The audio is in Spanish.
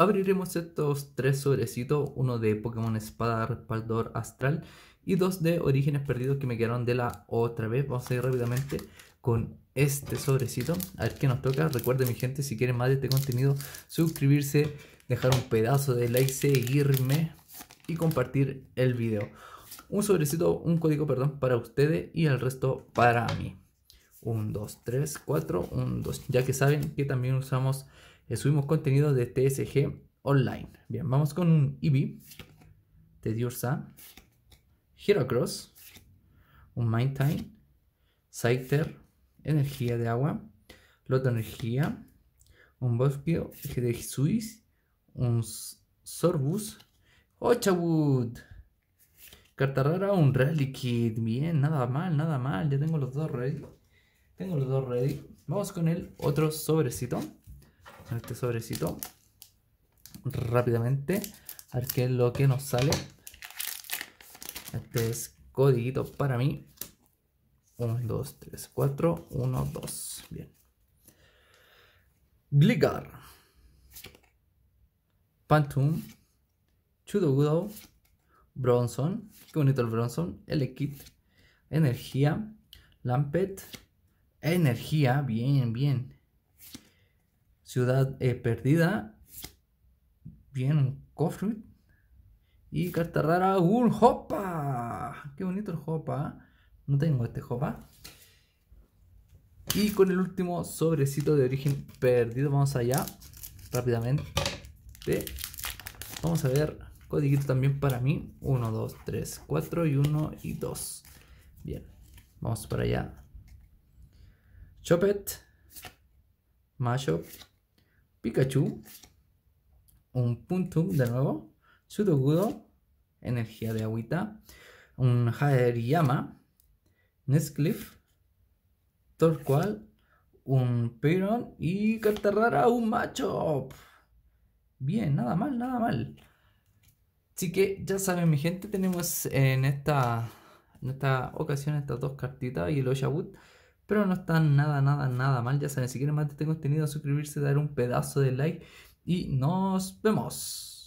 Abriremos estos tres sobrecitos, uno de Pokémon Espada Respaldor Astral y dos de Orígenes Perdidos que me quedaron de la otra vez. Vamos a ir rápidamente con este sobrecito, a ver qué nos toca. Recuerden mi gente, si quieren más de este contenido, suscribirse, dejar un pedazo de like, seguirme y compartir el video. Un sobrecito, un código, perdón, para ustedes y el resto para mí. 1, 2, 3, 4, 1, 2. Ya que saben que también usamos eh, subimos contenido de TSG online. Bien, vamos con un Eevee de Hero Cross, un Time, Scyther, energía de agua, Loto Energía, un Bosque de Suiz un Sorbus, Ochawood. Carta rara, un Kid. Bien, nada mal, nada mal. Ya tengo los dos ready. Tengo los dos ready. Vamos con el otro sobrecito este sobrecito rápidamente. A ver qué es lo que nos sale. Este es codiguito para mí. 1, 2, 3, 4, 1, 2. Bien. Gligar. Pantum. Chudogudo. Bronson. Qué bonito el Bronson. kit. Energía. Lampet. Energía. Bien, bien. Ciudad eh, Perdida. Bien, Cofruit. Y carta rara, un Hopa. Qué bonito el Hopa. ¿ah? No tengo este Hopa. Y con el último sobrecito de origen perdido, vamos allá. Rápidamente. Vamos a ver. Codiguito también para mí. 1, 2, 3, 4 y 1 y 2. Bien. Vamos para allá. Chopet. Macho Pikachu, un Punto, de nuevo, Sudogudo, energía de agüita, un Haeriyama, Nescliff, Torqual, un perón y carta rara, un macho. Bien, nada mal, nada mal. Así que ya saben, mi gente, tenemos en esta, esta ocasión estas dos cartitas y el Oshawood. Pero no está nada, nada, nada mal. Ya saben, si quieren más de este contenido, suscribirse, dar un pedazo de like. Y nos vemos.